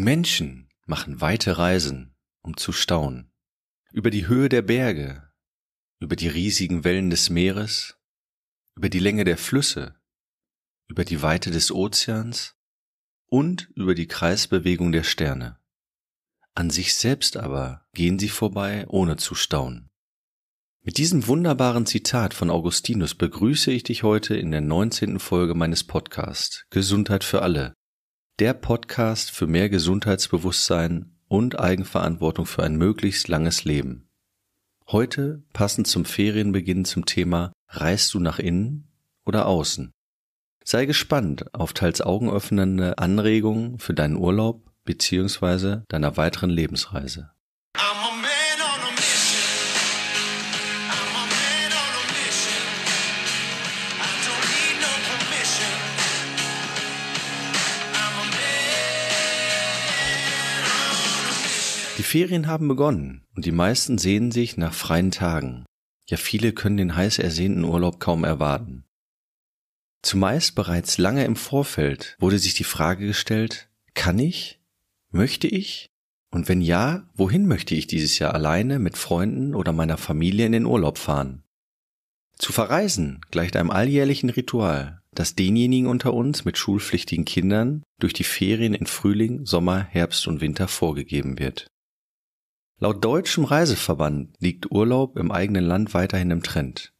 Die Menschen machen weite Reisen, um zu staunen. Über die Höhe der Berge, über die riesigen Wellen des Meeres, über die Länge der Flüsse, über die Weite des Ozeans und über die Kreisbewegung der Sterne. An sich selbst aber gehen sie vorbei, ohne zu staunen. Mit diesem wunderbaren Zitat von Augustinus begrüße ich dich heute in der 19. Folge meines Podcasts Gesundheit für alle, der Podcast für mehr Gesundheitsbewusstsein und Eigenverantwortung für ein möglichst langes Leben. Heute passend zum Ferienbeginn zum Thema Reist du nach innen oder außen? Sei gespannt auf teils augenöffnende Anregungen für deinen Urlaub bzw. deiner weiteren Lebensreise. Die Ferien haben begonnen und die meisten sehnen sich nach freien Tagen. Ja, viele können den heiß ersehnten Urlaub kaum erwarten. Zumeist bereits lange im Vorfeld wurde sich die Frage gestellt, kann ich? Möchte ich? Und wenn ja, wohin möchte ich dieses Jahr alleine mit Freunden oder meiner Familie in den Urlaub fahren? Zu verreisen gleicht einem alljährlichen Ritual, das denjenigen unter uns mit schulpflichtigen Kindern durch die Ferien in Frühling, Sommer, Herbst und Winter vorgegeben wird. Laut deutschem Reiseverband liegt Urlaub im eigenen Land weiterhin im Trend.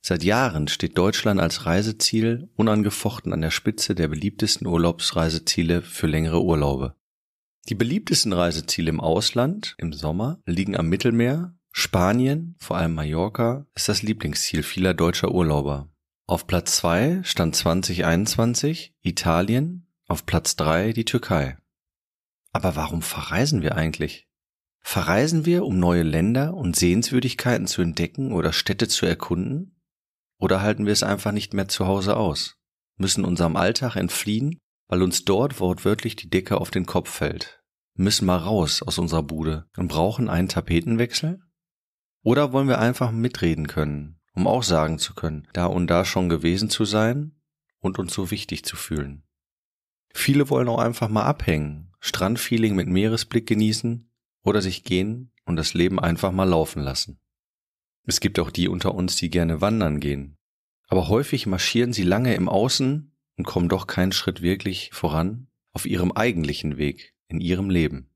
Seit Jahren steht Deutschland als Reiseziel unangefochten an der Spitze der beliebtesten Urlaubsreiseziele für längere Urlaube. Die beliebtesten Reiseziele im Ausland im Sommer liegen am Mittelmeer, Spanien, vor allem Mallorca, ist das Lieblingsziel vieler deutscher Urlauber. Auf Platz 2 stand 2021 Italien, auf Platz 3 die Türkei. Aber warum verreisen wir eigentlich? Verreisen wir, um neue Länder und Sehenswürdigkeiten zu entdecken oder Städte zu erkunden? Oder halten wir es einfach nicht mehr zu Hause aus, müssen unserem Alltag entfliehen, weil uns dort wortwörtlich die Decke auf den Kopf fällt, müssen mal raus aus unserer Bude und brauchen einen Tapetenwechsel? Oder wollen wir einfach mitreden können, um auch sagen zu können, da und da schon gewesen zu sein und uns so wichtig zu fühlen? Viele wollen auch einfach mal abhängen, Strandfeeling mit Meeresblick genießen oder sich gehen und das Leben einfach mal laufen lassen. Es gibt auch die unter uns, die gerne wandern gehen, aber häufig marschieren sie lange im Außen und kommen doch keinen Schritt wirklich voran auf ihrem eigentlichen Weg in ihrem Leben.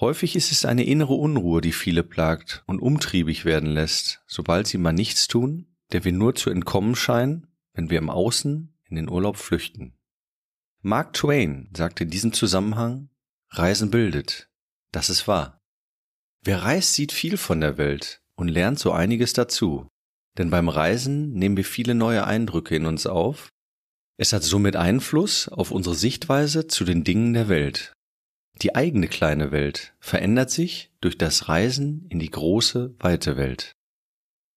Häufig ist es eine innere Unruhe, die viele plagt und umtriebig werden lässt, sobald sie mal nichts tun, der wir nur zu entkommen scheinen, wenn wir im Außen in den Urlaub flüchten. Mark Twain sagte in diesem Zusammenhang, Reisen bildet, das ist wahr. Wer reist, sieht viel von der Welt und lernt so einiges dazu. Denn beim Reisen nehmen wir viele neue Eindrücke in uns auf. Es hat somit Einfluss auf unsere Sichtweise zu den Dingen der Welt. Die eigene kleine Welt verändert sich durch das Reisen in die große, weite Welt.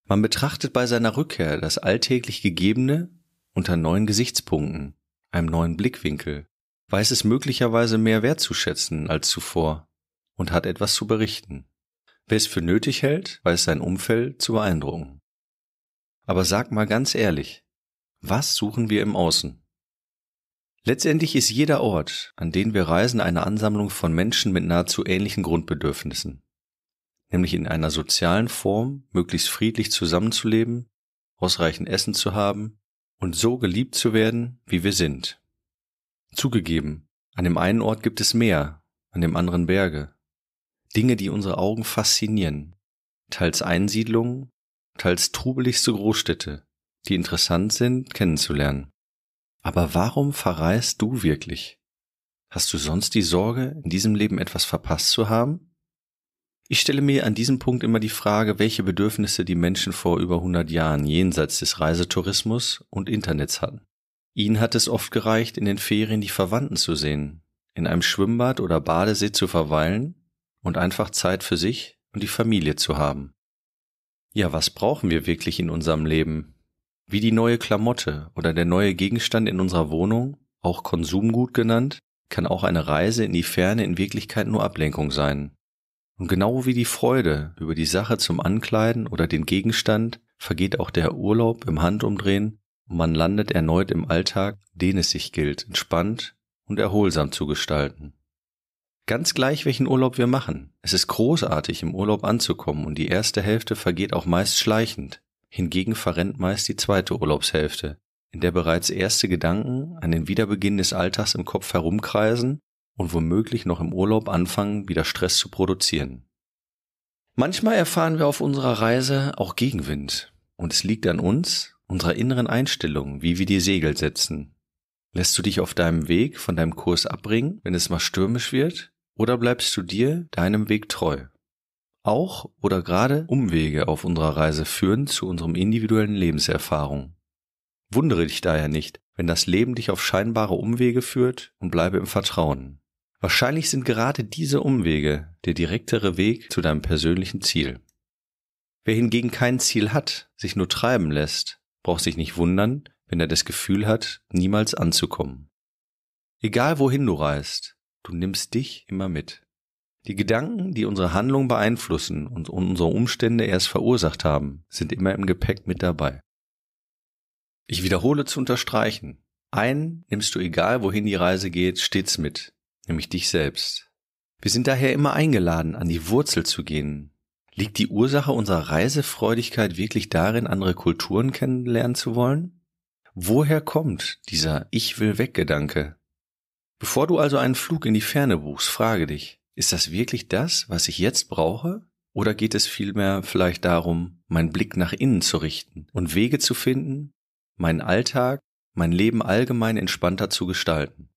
Man betrachtet bei seiner Rückkehr das alltäglich Gegebene unter neuen Gesichtspunkten, einem neuen Blickwinkel, weiß es möglicherweise mehr wertzuschätzen als zuvor und hat etwas zu berichten. Wer es für nötig hält, weiß sein Umfeld zu beeindrucken. Aber sag mal ganz ehrlich, was suchen wir im Außen? Letztendlich ist jeder Ort, an den wir reisen, eine Ansammlung von Menschen mit nahezu ähnlichen Grundbedürfnissen, nämlich in einer sozialen Form möglichst friedlich zusammenzuleben, ausreichend Essen zu haben und so geliebt zu werden, wie wir sind. Zugegeben, an dem einen Ort gibt es Meer, an dem anderen Berge, Dinge, die unsere Augen faszinieren. Teils Einsiedlungen, teils trubeligste Großstädte, die interessant sind, kennenzulernen. Aber warum verreist du wirklich? Hast du sonst die Sorge, in diesem Leben etwas verpasst zu haben? Ich stelle mir an diesem Punkt immer die Frage, welche Bedürfnisse die Menschen vor über 100 Jahren jenseits des Reisetourismus und Internets hatten. Ihnen hat es oft gereicht, in den Ferien die Verwandten zu sehen, in einem Schwimmbad oder Badesee zu verweilen und einfach Zeit für sich und die Familie zu haben. Ja, was brauchen wir wirklich in unserem Leben? Wie die neue Klamotte oder der neue Gegenstand in unserer Wohnung, auch Konsumgut genannt, kann auch eine Reise in die Ferne in Wirklichkeit nur Ablenkung sein. Und genau wie die Freude über die Sache zum Ankleiden oder den Gegenstand vergeht auch der Urlaub im Handumdrehen und man landet erneut im Alltag, den es sich gilt, entspannt und erholsam zu gestalten. Ganz gleich, welchen Urlaub wir machen. Es ist großartig, im Urlaub anzukommen und die erste Hälfte vergeht auch meist schleichend. Hingegen verrennt meist die zweite Urlaubshälfte, in der bereits erste Gedanken an den Wiederbeginn des Alltags im Kopf herumkreisen und womöglich noch im Urlaub anfangen, wieder Stress zu produzieren. Manchmal erfahren wir auf unserer Reise auch Gegenwind und es liegt an uns, unserer inneren Einstellung, wie wir die Segel setzen. Lässt du dich auf deinem Weg von deinem Kurs abbringen, wenn es mal stürmisch wird? Oder bleibst du dir, deinem Weg treu? Auch oder gerade Umwege auf unserer Reise führen zu unserem individuellen Lebenserfahrung. Wundere dich daher nicht, wenn das Leben dich auf scheinbare Umwege führt und bleibe im Vertrauen. Wahrscheinlich sind gerade diese Umwege der direktere Weg zu deinem persönlichen Ziel. Wer hingegen kein Ziel hat, sich nur treiben lässt, braucht sich nicht wundern, wenn er das Gefühl hat, niemals anzukommen. Egal wohin du reist, Du nimmst dich immer mit. Die Gedanken, die unsere Handlung beeinflussen und unsere Umstände erst verursacht haben, sind immer im Gepäck mit dabei. Ich wiederhole zu unterstreichen. Einen nimmst du egal, wohin die Reise geht, stets mit, nämlich dich selbst. Wir sind daher immer eingeladen, an die Wurzel zu gehen. Liegt die Ursache unserer Reisefreudigkeit wirklich darin, andere Kulturen kennenlernen zu wollen? Woher kommt dieser Ich will weg Gedanke? Bevor du also einen Flug in die Ferne buchst, frage dich, ist das wirklich das, was ich jetzt brauche? Oder geht es vielmehr vielleicht darum, meinen Blick nach innen zu richten und Wege zu finden, meinen Alltag, mein Leben allgemein entspannter zu gestalten?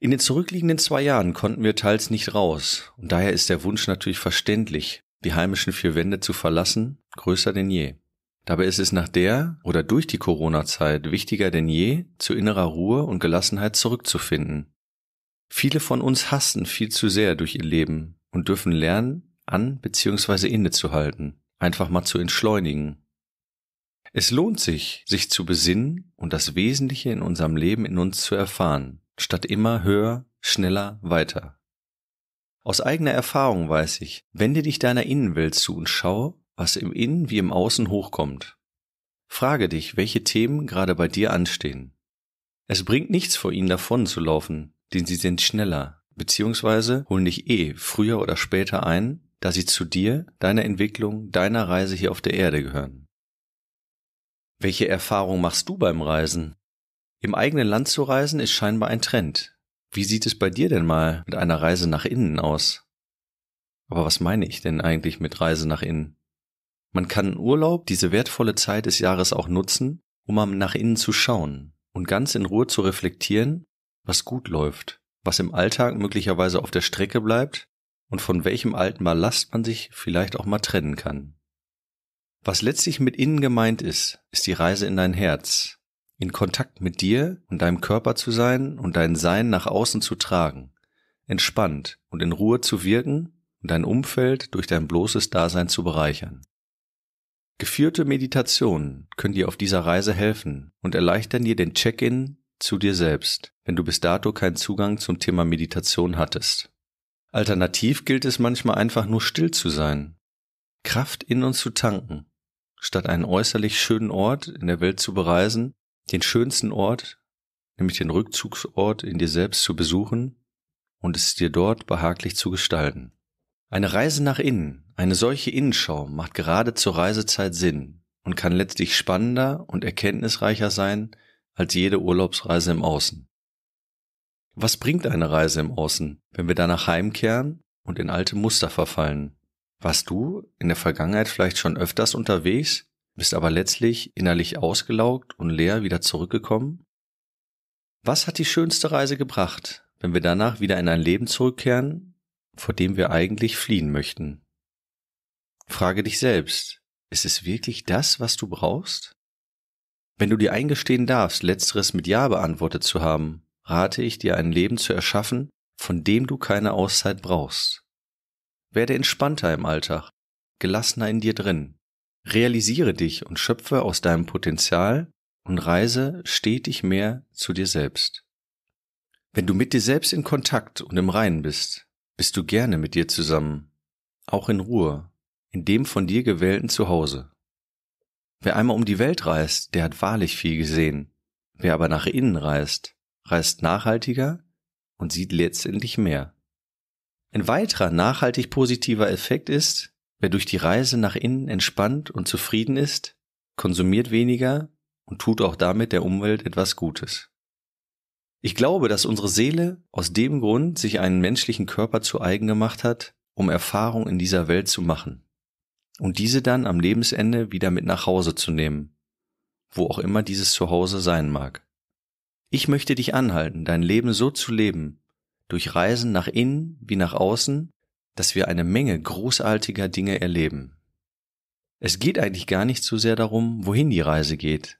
In den zurückliegenden zwei Jahren konnten wir teils nicht raus, und daher ist der Wunsch natürlich verständlich, die heimischen vier Wände zu verlassen, größer denn je. Dabei ist es nach der oder durch die Corona-Zeit wichtiger denn je, zu innerer Ruhe und Gelassenheit zurückzufinden. Viele von uns hassen viel zu sehr durch ihr Leben und dürfen lernen, an bzw. innezuhalten, einfach mal zu entschleunigen. Es lohnt sich, sich zu besinnen und das Wesentliche in unserem Leben in uns zu erfahren, statt immer höher, schneller, weiter. Aus eigener Erfahrung weiß ich, wende dich deiner Innenwelt zu und schaue, was im Innen wie im Außen hochkommt. Frage dich, welche Themen gerade bei dir anstehen. Es bringt nichts vor ihnen davon zu laufen, denn sie sind schneller, beziehungsweise holen dich eh früher oder später ein, da sie zu dir, deiner Entwicklung, deiner Reise hier auf der Erde gehören. Welche Erfahrung machst du beim Reisen? Im eigenen Land zu reisen ist scheinbar ein Trend. Wie sieht es bei dir denn mal mit einer Reise nach innen aus? Aber was meine ich denn eigentlich mit Reise nach innen? Man kann Urlaub, diese wertvolle Zeit des Jahres auch nutzen, um am nach innen zu schauen und ganz in Ruhe zu reflektieren, was gut läuft, was im Alltag möglicherweise auf der Strecke bleibt und von welchem alten Ballast man sich vielleicht auch mal trennen kann. Was letztlich mit innen gemeint ist, ist die Reise in dein Herz, in Kontakt mit dir und deinem Körper zu sein und dein Sein nach außen zu tragen, entspannt und in Ruhe zu wirken und dein Umfeld durch dein bloßes Dasein zu bereichern. Geführte Meditationen können dir auf dieser Reise helfen und erleichtern dir den Check-in zu dir selbst, wenn du bis dato keinen Zugang zum Thema Meditation hattest. Alternativ gilt es manchmal einfach nur still zu sein, Kraft in uns zu tanken, statt einen äußerlich schönen Ort in der Welt zu bereisen, den schönsten Ort, nämlich den Rückzugsort in dir selbst zu besuchen und es dir dort behaglich zu gestalten. Eine Reise nach innen, eine solche Innenschau macht gerade zur Reisezeit Sinn und kann letztlich spannender und erkenntnisreicher sein als jede Urlaubsreise im Außen. Was bringt eine Reise im Außen, wenn wir danach heimkehren und in alte Muster verfallen? Warst du in der Vergangenheit vielleicht schon öfters unterwegs, bist aber letztlich innerlich ausgelaugt und leer wieder zurückgekommen? Was hat die schönste Reise gebracht, wenn wir danach wieder in ein Leben zurückkehren, vor dem wir eigentlich fliehen möchten. Frage dich selbst, ist es wirklich das, was du brauchst? Wenn du dir eingestehen darfst, letzteres mit Ja beantwortet zu haben, rate ich dir ein Leben zu erschaffen, von dem du keine Auszeit brauchst. Werde entspannter im Alltag, gelassener in dir drin. Realisiere dich und schöpfe aus deinem Potenzial und reise stetig mehr zu dir selbst. Wenn du mit dir selbst in Kontakt und im Reinen bist, bist du gerne mit dir zusammen, auch in Ruhe, in dem von dir gewählten Zuhause. Wer einmal um die Welt reist, der hat wahrlich viel gesehen. Wer aber nach innen reist, reist nachhaltiger und sieht letztendlich mehr. Ein weiterer nachhaltig positiver Effekt ist, wer durch die Reise nach innen entspannt und zufrieden ist, konsumiert weniger und tut auch damit der Umwelt etwas Gutes. Ich glaube, dass unsere Seele aus dem Grund sich einen menschlichen Körper zu eigen gemacht hat, um Erfahrung in dieser Welt zu machen und diese dann am Lebensende wieder mit nach Hause zu nehmen, wo auch immer dieses Zuhause sein mag. Ich möchte dich anhalten, dein Leben so zu leben, durch Reisen nach innen wie nach außen, dass wir eine Menge großartiger Dinge erleben. Es geht eigentlich gar nicht so sehr darum, wohin die Reise geht,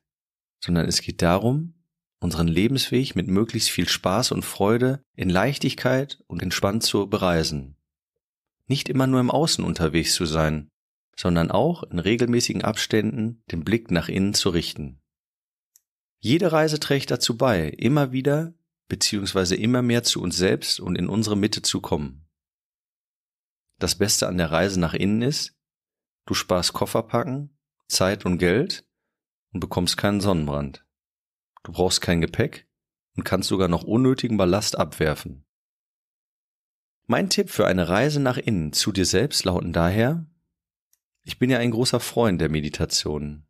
sondern es geht darum, unseren Lebensweg mit möglichst viel Spaß und Freude in Leichtigkeit und entspannt zu bereisen. Nicht immer nur im Außen unterwegs zu sein, sondern auch in regelmäßigen Abständen den Blick nach innen zu richten. Jede Reise trägt dazu bei, immer wieder bzw. immer mehr zu uns selbst und in unsere Mitte zu kommen. Das Beste an der Reise nach innen ist, du sparst Koffer packen, Zeit und Geld und bekommst keinen Sonnenbrand. Du brauchst kein Gepäck und kannst sogar noch unnötigen Ballast abwerfen. Mein Tipp für eine Reise nach innen zu dir selbst lauten daher, ich bin ja ein großer Freund der Meditation.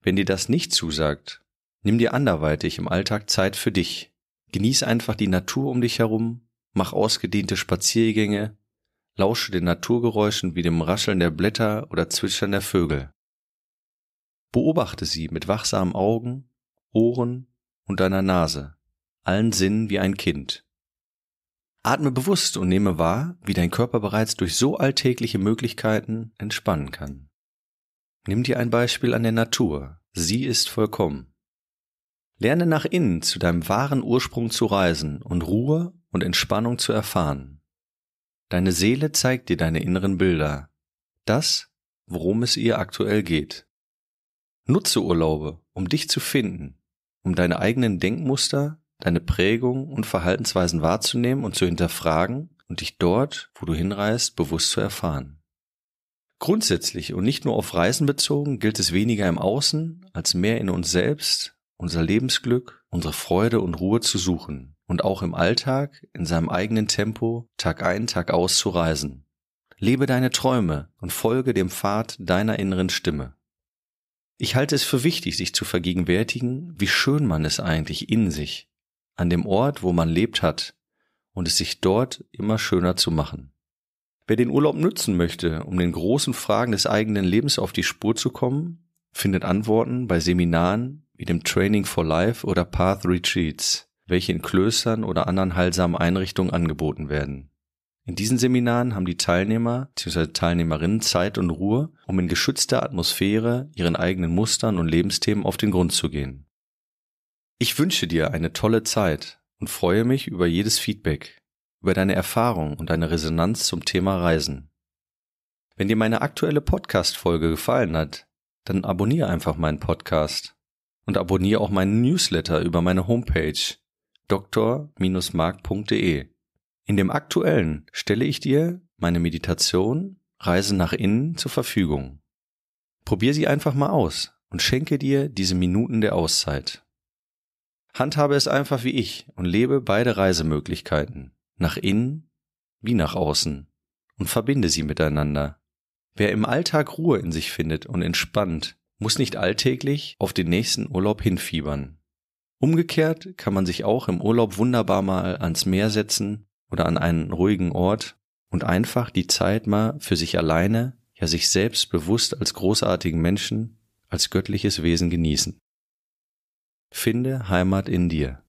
Wenn dir das nicht zusagt, nimm dir anderweitig im Alltag Zeit für dich. Genieß einfach die Natur um dich herum, mach ausgedehnte Spaziergänge, lausche den Naturgeräuschen wie dem Rascheln der Blätter oder Zwitschern der Vögel. Beobachte sie mit wachsamen Augen Ohren und deiner Nase, allen Sinnen wie ein Kind. Atme bewusst und nehme wahr, wie dein Körper bereits durch so alltägliche Möglichkeiten entspannen kann. Nimm dir ein Beispiel an der Natur, sie ist vollkommen. Lerne nach innen zu deinem wahren Ursprung zu reisen und Ruhe und Entspannung zu erfahren. Deine Seele zeigt dir deine inneren Bilder, das, worum es ihr aktuell geht. Nutze Urlaube, um dich zu finden um deine eigenen Denkmuster, deine Prägung und Verhaltensweisen wahrzunehmen und zu hinterfragen und dich dort, wo du hinreist, bewusst zu erfahren. Grundsätzlich und nicht nur auf Reisen bezogen gilt es weniger im Außen als mehr in uns selbst, unser Lebensglück, unsere Freude und Ruhe zu suchen und auch im Alltag in seinem eigenen Tempo Tag ein, Tag aus zu reisen. Lebe deine Träume und folge dem Pfad deiner inneren Stimme. Ich halte es für wichtig, sich zu vergegenwärtigen, wie schön man es eigentlich in sich, an dem Ort, wo man lebt hat, und es sich dort immer schöner zu machen. Wer den Urlaub nutzen möchte, um den großen Fragen des eigenen Lebens auf die Spur zu kommen, findet Antworten bei Seminaren wie dem Training for Life oder Path Retreats, welche in Klöstern oder anderen heilsamen Einrichtungen angeboten werden. In diesen Seminaren haben die Teilnehmer bzw. Teilnehmerinnen Zeit und Ruhe, um in geschützter Atmosphäre ihren eigenen Mustern und Lebensthemen auf den Grund zu gehen. Ich wünsche dir eine tolle Zeit und freue mich über jedes Feedback, über deine Erfahrung und deine Resonanz zum Thema Reisen. Wenn dir meine aktuelle Podcast-Folge gefallen hat, dann abonniere einfach meinen Podcast und abonniere auch meinen Newsletter über meine Homepage dr-mark.de. In dem aktuellen stelle ich dir meine Meditation Reise nach innen zur Verfügung. Probier sie einfach mal aus und schenke dir diese Minuten der Auszeit. Handhabe es einfach wie ich und lebe beide Reisemöglichkeiten, nach innen wie nach außen, und verbinde sie miteinander. Wer im Alltag Ruhe in sich findet und entspannt, muss nicht alltäglich auf den nächsten Urlaub hinfiebern. Umgekehrt kann man sich auch im Urlaub wunderbar mal ans Meer setzen oder an einen ruhigen Ort und einfach die Zeit mal für sich alleine, ja sich selbst bewusst als großartigen Menschen, als göttliches Wesen genießen. Finde Heimat in dir.